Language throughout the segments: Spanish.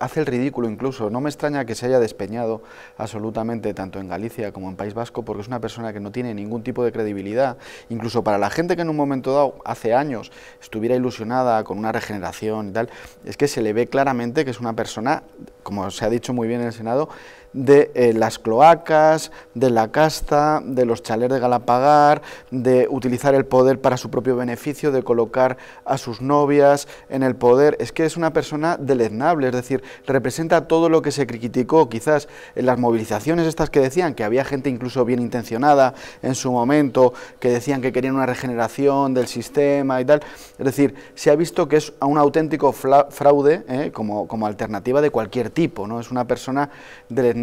hace el ridículo incluso. No me extraña que se haya despeñado absolutamente tanto en Galicia como en País Vasco porque es una persona que no tiene ningún tipo de credibilidad. Incluso para la gente que en un momento dado, hace años, estuviera ilusionada con una regeneración y tal, es que se le ve claramente que es una persona, como se ha dicho muy bien en el Senado, de eh, las cloacas, de la casta, de los chalés de Galapagar, de utilizar el poder para su propio beneficio, de colocar a sus novias en el poder. Es que es una persona deleznable, es decir, representa todo lo que se criticó quizás en las movilizaciones estas que decían, que había gente incluso bien intencionada en su momento, que decían que querían una regeneración del sistema y tal. Es decir, se ha visto que es un auténtico fraude ¿eh? como, alternativa de cualquier tipo, ¿no? Es una persona deleznable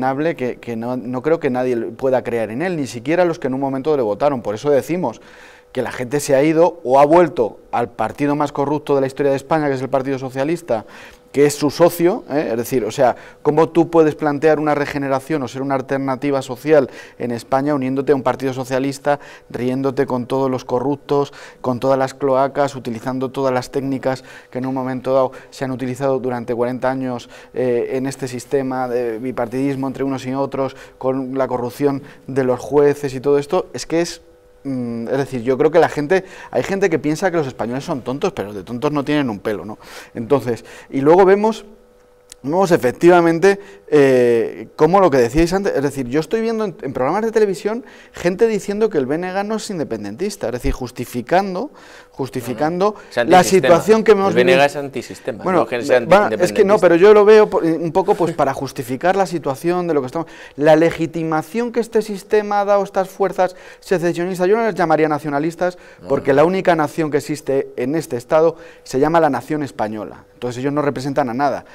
que, no, no, creo que nadie pueda creer en él, ni siquiera los que en un momento le votaron. Por eso decimos que la gente se ha ido o ha vuelto al partido más corrupto de la historia de España, que es el Partido Socialista, que es su socio, ¿eh? es decir, o sea, cómo tú puedes plantear una regeneración o ser una alternativa social en España uniéndote a un partido socialista, riéndote con todos los corruptos, con todas las cloacas, utilizando todas las técnicas que en un momento dado se han utilizado durante 40 años eh, en este sistema de bipartidismo entre unos y otros, con la corrupción de los jueces y todo esto, es que es Mm, es decir, yo creo que la gente, hay gente que piensa que los españoles son tontos, pero de tontos no tienen un pelo, ¿no? Entonces, y luego vemos efectivamente eh, como lo que decíais antes, es decir, yo estoy viendo en, programas de televisión gente diciendo que el BNG no es independentista, es decir, justificando, justificando la situación que hemos el BNG es antisistema. Bueno, es, anti es, que no, pero yo lo veo un poco pues para justificar la situación de lo que estamos, la legitimación que este sistema ha dado estas fuerzas secesionistas, yo no les llamaría nacionalistas, porque la ah. única nación que existe en este estado se llama la nación española. Entonces ellos no representan a nada.